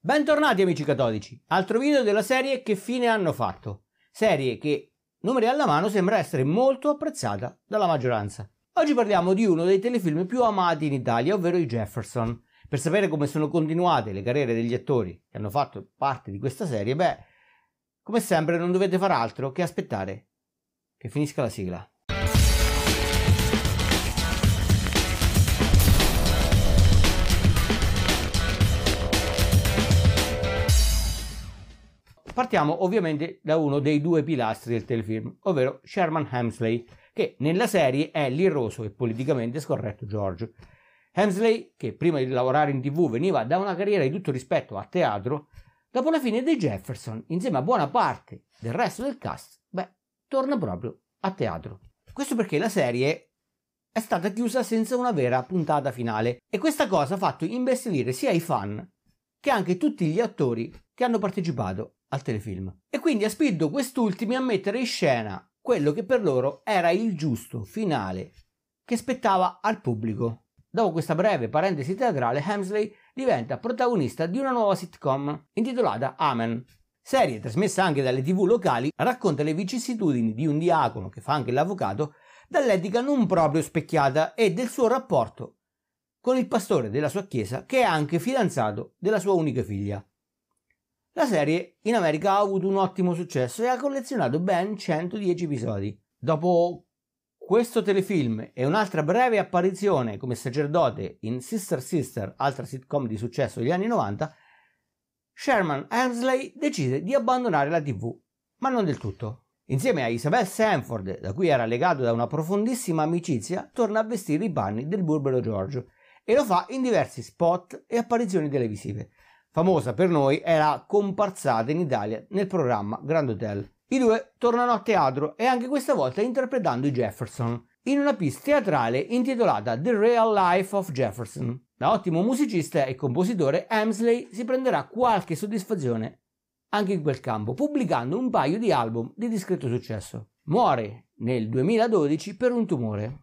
Bentornati amici catodici, altro video della serie Che fine hanno fatto? Serie che, numeri alla mano, sembra essere molto apprezzata dalla maggioranza. Oggi parliamo di uno dei telefilm più amati in Italia, ovvero i Jefferson. Per sapere come sono continuate le carriere degli attori che hanno fatto parte di questa serie, beh, come sempre non dovete far altro che aspettare che finisca la sigla. Partiamo ovviamente da uno dei due pilastri del telefilm, ovvero Sherman Hemsley, che nella serie è l'irroso e politicamente scorretto George. Hemsley, che prima di lavorare in tv veniva da una carriera di tutto rispetto a teatro, dopo la fine dei Jefferson, insieme a buona parte del resto del cast, beh, torna proprio a teatro. Questo perché la serie è stata chiusa senza una vera puntata finale e questa cosa ha fatto imbestialire sia i fan che anche tutti gli attori che hanno partecipato al telefilm. E quindi ha spinto quest'ultimi a mettere in scena quello che per loro era il giusto finale che spettava al pubblico. Dopo questa breve parentesi teatrale, Hemsley diventa protagonista di una nuova sitcom intitolata Amen. Serie trasmessa anche dalle tv locali, racconta le vicissitudini di un diacono che fa anche l'avvocato, dall'etica non proprio specchiata e del suo rapporto con il pastore della sua chiesa che è anche fidanzato della sua unica figlia. La serie in America ha avuto un ottimo successo e ha collezionato ben 110 episodi. Dopo questo telefilm e un'altra breve apparizione come sacerdote in Sister Sister, altra sitcom di successo degli anni 90, Sherman Hemsley decise di abbandonare la TV, ma non del tutto. Insieme a Isabel Sanford, da cui era legato da una profondissima amicizia, torna a vestire i panni del burbero Giorgio e lo fa in diversi spot e apparizioni televisive famosa per noi è la comparsata in Italia nel programma Grand Hotel. I due tornano a teatro e anche questa volta interpretando i Jefferson in una pièce teatrale intitolata The Real Life of Jefferson. Da ottimo musicista e compositore, Hemsley si prenderà qualche soddisfazione anche in quel campo, pubblicando un paio di album di discreto successo. Muore nel 2012 per un tumore.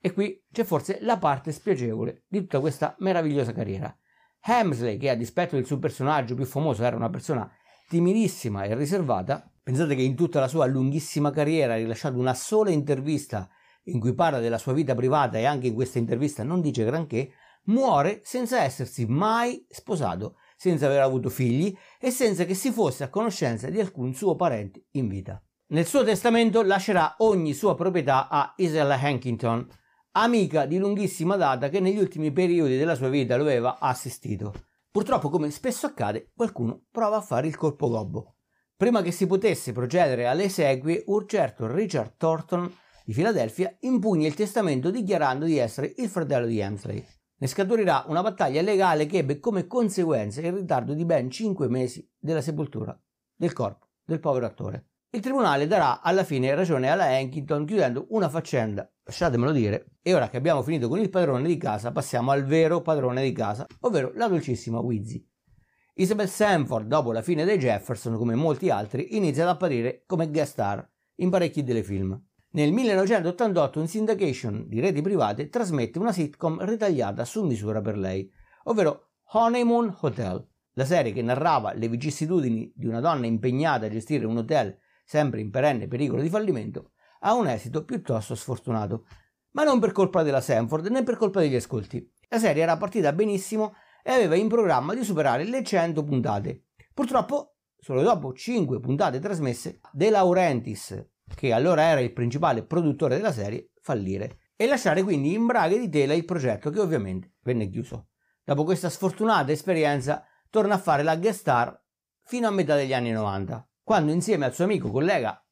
E qui c'è forse la parte spiacevole di tutta questa meravigliosa carriera. Hemsley, che a dispetto del suo personaggio più famoso era una persona timidissima e riservata, pensate che in tutta la sua lunghissima carriera ha rilasciato una sola intervista in cui parla della sua vita privata e anche in questa intervista non dice granché, muore senza essersi mai sposato, senza aver avuto figli e senza che si fosse a conoscenza di alcun suo parente in vita. Nel suo testamento lascerà ogni sua proprietà a Isla Hankington, amica di lunghissima data che negli ultimi periodi della sua vita lo aveva assistito. Purtroppo, come spesso accade, qualcuno prova a fare il colpo gobbo. Prima che si potesse procedere alle esequie, un certo Richard Thornton di Filadelfia impugna il testamento dichiarando di essere il fratello di Hemsley. Ne scaturirà una battaglia legale che ebbe come conseguenza il ritardo di ben 5 mesi della sepoltura del corpo del povero attore. Il tribunale darà alla fine ragione alla Hankington chiudendo una faccenda, lasciatemelo dire, e ora che abbiamo finito con il padrone di casa passiamo al vero padrone di casa, ovvero la dolcissima Wizzy. Isabel Sanford, dopo la fine dei Jefferson, come molti altri, inizia ad apparire come guest star in parecchi telefilm. Nel 1988 in syndication di reti private trasmette una sitcom ritagliata su misura per lei, ovvero Honeymoon Hotel, la serie che narrava le vicissitudini di una donna impegnata a gestire un hotel sempre in perenne pericolo di fallimento, ha un esito piuttosto sfortunato, ma non per colpa della Sanford né per colpa degli ascolti. La serie era partita benissimo e aveva in programma di superare le 100 puntate. Purtroppo, solo dopo 5 puntate trasmesse, De Laurentiis, che allora era il principale produttore della serie, fallire e lasciare quindi in braghe di tela il progetto che ovviamente venne chiuso. Dopo questa sfortunata esperienza torna a fare la guest star fino a metà degli anni 90 quando insieme al suo amico collega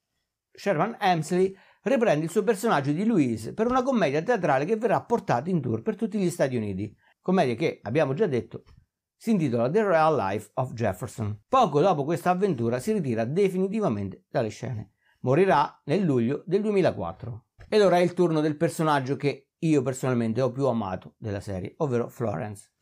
Sherman Hemsley riprende il suo personaggio di Louise per una commedia teatrale che verrà portata in tour per tutti gli Stati Uniti, commedia che, abbiamo già detto, si intitola The Real Life of Jefferson. Poco dopo questa avventura si ritira definitivamente dalle scene. Morirà nel luglio del 2004. Ed ora è il turno del personaggio che io personalmente ho più amato della serie, ovvero Florence.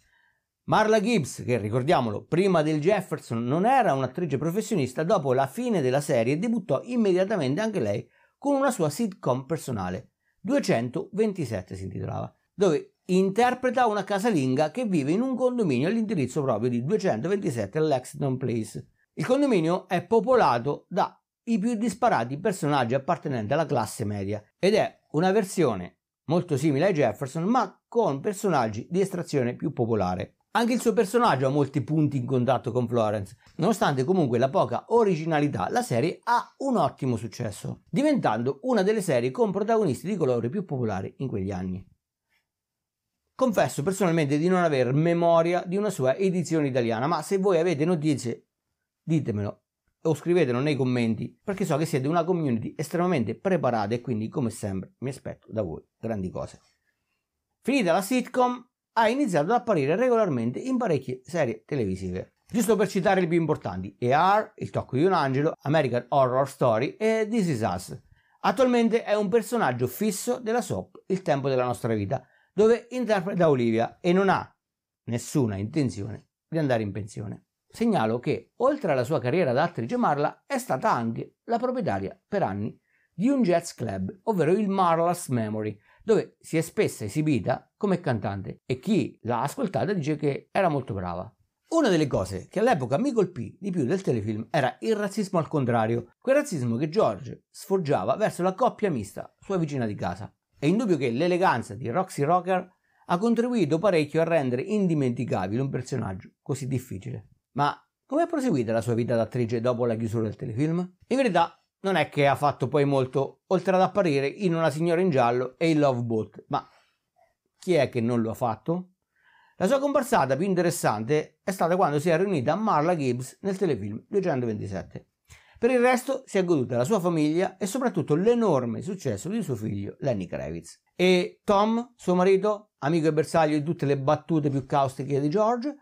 Marla Gibbs, che ricordiamolo, prima del Jefferson non era un'attrice professionista, dopo la fine della serie debuttò immediatamente anche lei con una sua sitcom personale, 227 si intitolava, dove interpreta una casalinga che vive in un condominio all'indirizzo proprio di 227 Lexington Place. Il condominio è popolato da i più disparati personaggi appartenenti alla classe media ed è una versione molto simile ai Jefferson ma con personaggi di estrazione più popolare. Anche il suo personaggio ha molti punti in contatto con Florence. Nonostante comunque la poca originalità, la serie ha un ottimo successo, diventando una delle serie con protagonisti di colore più popolari in quegli anni. Confesso personalmente di non aver memoria di una sua edizione italiana, ma se voi avete notizie ditemelo o scrivetelo nei commenti, perché so che siete una community estremamente preparata e quindi come sempre mi aspetto da voi grandi cose. Finita la sitcom, ha iniziato ad apparire regolarmente in parecchie serie televisive. Giusto per citare i più importanti, ER, Il tocco di un angelo, American Horror Story e This Is Us. Attualmente è un personaggio fisso della soap Il tempo della nostra vita, dove interpreta Olivia e non ha nessuna intenzione di andare in pensione. Segnalo che, oltre alla sua carriera da attrice, Marla è stata anche la proprietaria per anni di un jazz club, ovvero il Marla's Memory, dove si è spesso esibita come cantante e chi l'ha ascoltata dice che era molto brava. Una delle cose che all'epoca mi colpì di più del telefilm era il razzismo al contrario, quel razzismo che George sforgiava verso la coppia mista, sua vicina di casa. È indubbio che l'eleganza di Roxy Rocker ha contribuito parecchio a rendere indimenticabile un personaggio così difficile. Ma come è proseguita la sua vita d'attrice dopo la chiusura del telefilm? In verità non è che ha fatto poi molto, oltre ad apparire in Una signora in giallo e in Love Boat, ma chi è che non lo ha fatto? La sua comparsata più interessante è stata quando si è riunita a Marla Gibbs nel telefilm 227. Per il resto si è goduta la sua famiglia e soprattutto l'enorme successo di suo figlio Lenny Kravitz. E Tom, suo marito, amico e bersaglio di tutte le battute più caustiche di George,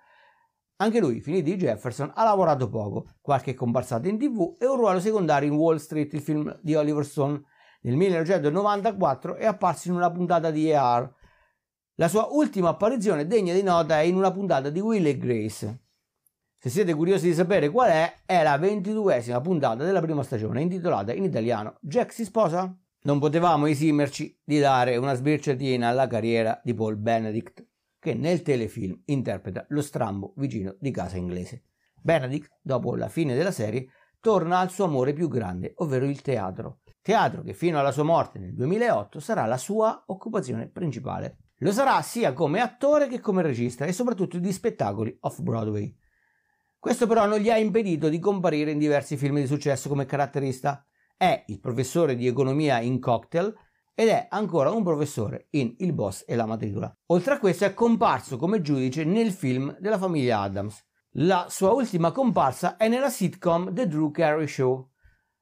anche lui, finito di Jefferson, ha lavorato poco, qualche comparsata in tv e un ruolo secondario in Wall Street, il film di Oliver Stone. Nel 1994 è apparso in una puntata di ER. La sua ultima apparizione degna di nota è in una puntata di Will e Grace. Se siete curiosi di sapere qual è, è la ventiduesima puntata della prima stagione, intitolata in italiano Jack si sposa? Non potevamo esimerci di dare una sbirciatina alla carriera di Paul Benedict che nel telefilm interpreta lo strambo vicino di casa inglese. Benedict, dopo la fine della serie, torna al suo amore più grande, ovvero il teatro. Teatro che fino alla sua morte nel 2008 sarà la sua occupazione principale. Lo sarà sia come attore che come regista e soprattutto di spettacoli off-Broadway. Questo però non gli ha impedito di comparire in diversi film di successo come caratterista. È il professore di economia in Cocktail, ed è ancora un professore in Il boss e la matricola. Oltre a questo è comparso come giudice nel film della famiglia Adams. La sua ultima comparsa è nella sitcom The Drew Carey Show.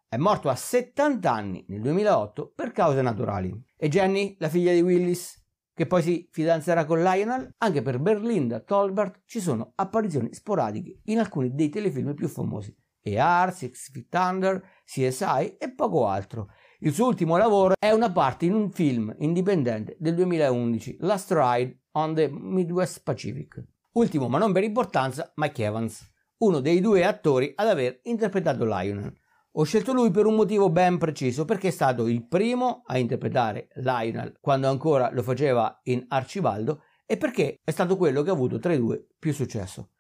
È morto a 70 anni nel 2008 per cause naturali. E Jenny, la figlia di Willis, che poi si fidanzerà con Lionel, anche per Berlinda Tolbert ci sono apparizioni sporadiche in alcuni dei telefilm più famosi. ER, Six Feet Under, CSI e poco altro. Il suo ultimo lavoro è una parte in un film indipendente del 2011, Last Ride on the Midwest Pacific. Ultimo ma non per importanza, Mike Evans, uno dei due attori ad aver interpretato Lionel. Ho scelto lui per un motivo ben preciso, perché è stato il primo a interpretare Lionel quando ancora lo faceva in Arcibaldo e perché è stato quello che ha avuto tra i due più successo.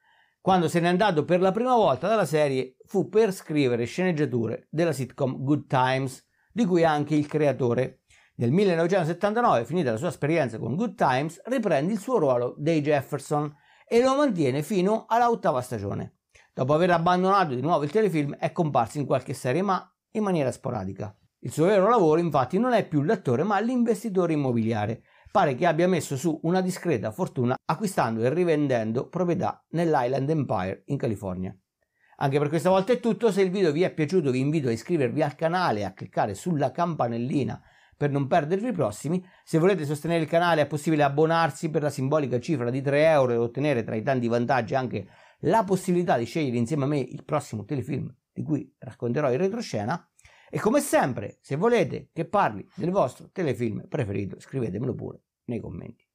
Quando se n'è andato per la prima volta dalla serie fu per scrivere sceneggiature della sitcom Good Times di cui è anche il creatore. Nel 1979, finita la sua esperienza con Good Times, riprende il suo ruolo dei Jefferson e lo mantiene fino all'ottava stagione. Dopo aver abbandonato di nuovo il telefilm, è comparso in qualche serie, ma in maniera sporadica. Il suo vero lavoro, infatti, non è più l'attore, ma l'investitore immobiliare. Pare che abbia messo su una discreta fortuna acquistando e rivendendo proprietà nell'Island Empire in California. Anche per questa volta è tutto, se il video vi è piaciuto vi invito a iscrivervi al canale e a cliccare sulla campanellina per non perdervi i prossimi. Se volete sostenere il canale è possibile abbonarsi per la simbolica cifra di 3 euro e ottenere tra i tanti vantaggi anche la possibilità di scegliere insieme a me il prossimo telefilm di cui racconterò in retroscena. E come sempre, se volete che parli del vostro telefilm preferito, scrivetemelo pure nei commenti.